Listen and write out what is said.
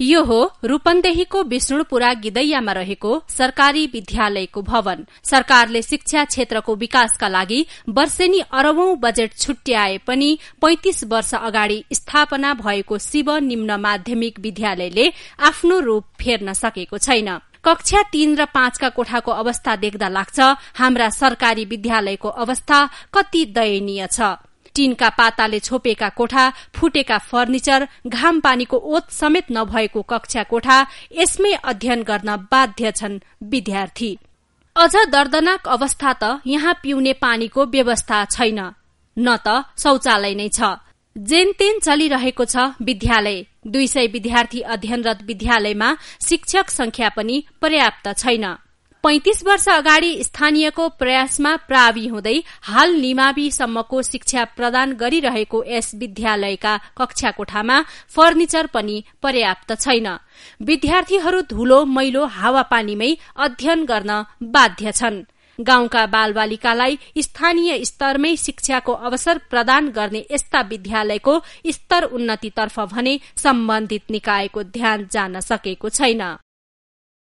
यो हो रूपन्देहीको विष्णुपुरा गिदैयामा रहेको सरकारी विद्यालयको भवन सरकारले शिक्षा क्षेत्रको विकासका लागि वर्षेनी अरबौं बजेट छुट्याए पनि पैंतिस वर्ष अगाडि स्थापना भएको शिव निम्न माध्यमिक विद्यालयले आफ्नो रूप फेर्न सकेको छैन कक्षा तीन र पाँचका कोठाको अवस्था देख्दा लाग्छ हाम्रा सरकारी विद्यालयको अवस्था कति दयनीय छ टिनका पाताले छोपेका कोठा फुटेका फर्निचर घाम पानीको ओत समेत नभएको कक्षा कोठा यसमै अध्ययन गर्न बाध्य छन् विद्यार्थी अझ दर्दनाक अवस्था त यहाँ पिउने पानीको व्यवस्था छैन न त शौचालय नै छ जेनतेन चलिरहेको छ विद्यालय दुई सय विद्यार्थी अध्ययनरत विद्यालयमा शिक्षक संख्या पनि पर्याप्त छैन पैंतिस वर्ष अगाडि स्थानीयको प्रयासमा प्रावि हुँदै हाल निमाविसम्मको शिक्षा प्रदान गरिरहेको यस विद्यालयका कक्षा कोठामा फर्निचर पनि पर्याप्त छैन विद्यार्थीहरू धूलो मैलो हावापानीमै अध्ययन गर्न बाध्य छन् गाउँका बालबालिकालाई स्थानीय स्तरमै शिक्षाको अवसर प्रदान गर्ने यस्ता विद्यालयको स्तर उन्नतितर्फ भने सम्बन्धित निकायको ध्यान जान सकेको छैन